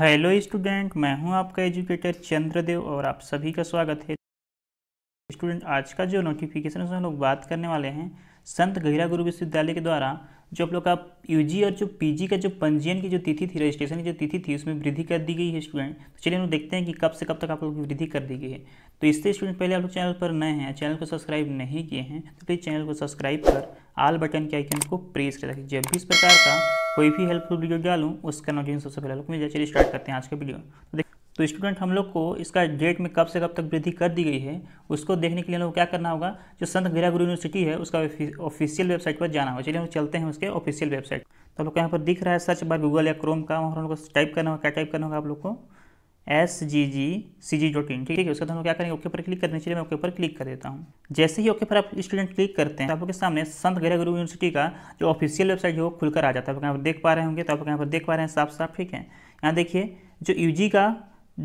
hello student मैं हूं आपका एजुकेटर चंद्रदेव और आप सभी का स्वागत है स्टूडेंट आज का जो नोटिफिकेशन है उसमें हम लोग बात करने वाले हैं संत गहिरा गुरु विश्वविद्यालय के द्वारा जो आप लोग का यूजी और जो पीजी का जो पंजीयन की जो तिथि थी रजिस्ट्रेशन की जो तिथि थी उसमें वृद्धि कर दी गई है स्टूडेंट तो चलिए हम लोग देखते हैं कि कब से कब तक आप लोग वृद्धि कर दी गई है तो इससे स्टूडेंट पहले आप लोग चैनल पर नए हैं चैनल को सब्सक्राइब नहीं किए हैं तो प्लीज़ चैनल को सब्सक्राइब कर आल बटन के आइकन को प्रेस कर ताकि जब भी इस प्रकार का कोई भी हेल्पफुल वीडियो डालूँ उसका नोटिफिकेशन सबसे पहले लोग मिल जाए चलिए स्टार्ट करते हैं आज का वीडियो तो तो स्टूडेंट हम लोग को इसका डेट में कब से कब तक वृद्धि कर दी गई है उसको देखने के लिए हम लोग क्या करना होगा जो संत गिरा गुरु यूनिवर्सिटी है उसका ऑफिशियल वेबसाइट पर जाना होगा चलिए हम चलते हैं उसके ऑफिशियल वेबसाइट तो आप लोग को यहाँ पर दिख रहा है सर्च बार गूगल या क्रोम का वहाँ हम लोग टाइप करना होगा क्या टाइप करना होगा आप लोग को S G ji C ji dot in ठीक है उसके बाद हम लोग क्या करेंगे ओके पर क्लिक करने चलिए मैं ओके पर क्लिक कर देता हूँ जैसे ही ओके पर आप स्टूडेंट क्लिक करते हैं तो आप लोग के सामने संत गैरा गुरु यूनिवर्सिटी का जो ऑफिशियल वेबसाइट है वो खुलकर आ जाता है आप यहाँ पर देख पा रहे होंगे तो आप यहाँ पर देख पा रहे हैं साफ साफ ठीक है यहाँ देखिए जो यू का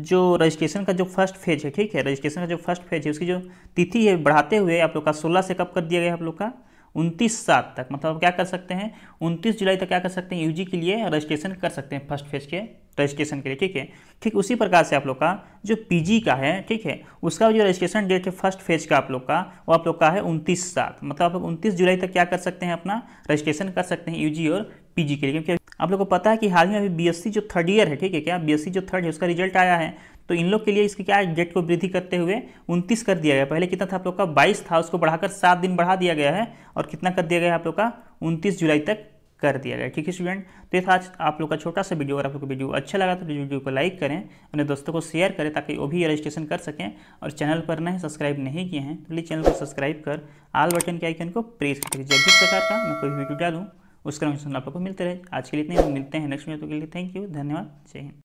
जो रजिस्ट्रेशन का जो फर्स्ट फेज है ठीक है रजिस्ट्रेशन का जो फर्स्ट फेज है उसकी जो तिथि है बढ़ाते हुए आप लोग का सोलह से कब कर दिया गया आप लोग का उनतीस सात तक मतलब आप क्या कर सकते हैं उनतीस जुलाई तक क्या कर सकते हैं यूजी के लिए रजिस्ट्रेशन कर सकते हैं फर्स्ट फेज के रजिस्ट्रेशन के लिए ठीक है ठीक उसी प्रकार से आप लोग का जो पी का है ठीक है उसका जो रजिस्ट्रेशन डेट है फर्स्ट फेज का आप लोग का वो आप लोग का है उनतीस सात मतलब आप लोग उनतीस जुलाई तक क्या कर सकते हैं अपना रजिस्ट्रेशन कर सकते हैं यू और पी के लिए क्योंकि आप लोग को पता है कि हाल ही में अभी बीएससी जो थर्ड ईयर है ठीक है क्या बीएससी जो थर्ड है उसका रिजल्ट आया है तो इन लोग के लिए इसकी क्या डेट को वृद्धि करते हुए उनतीस कर दिया गया पहले कितना था आप लोग का बाईस था उसको बढ़ाकर सात दिन बढ़ा दिया गया है और कितना कर दिया गया है आप लोग का उनतीस जुलाई तक कर दिया गया ठीक है स्टूडेंट तो ये था आज आप लोग का छोटा सा वीडियो अगर आप लोग को वीडियो अच्छा लगा तो वीडियो को लाइक करें अपने दोस्तों को शेयर करें ताकि वो भी रजिस्ट्रेशन कर सकें और चैनल पर नए सब्सक्राइब नहीं किए हैं तो प्लीज़ चैनल को सब्सक्राइब कर आल बटन के आइकन को प्रेस कर जब भी प्रकार का मैं कोई वीडियो डालूँ उसका नोटिफिकेशन आप लोग को मिलते रहे आज के लिए इतने मिलते हैं नेक्स्ट वीडियो तो के लिए थैंक यू धन्यवाद जय हिंद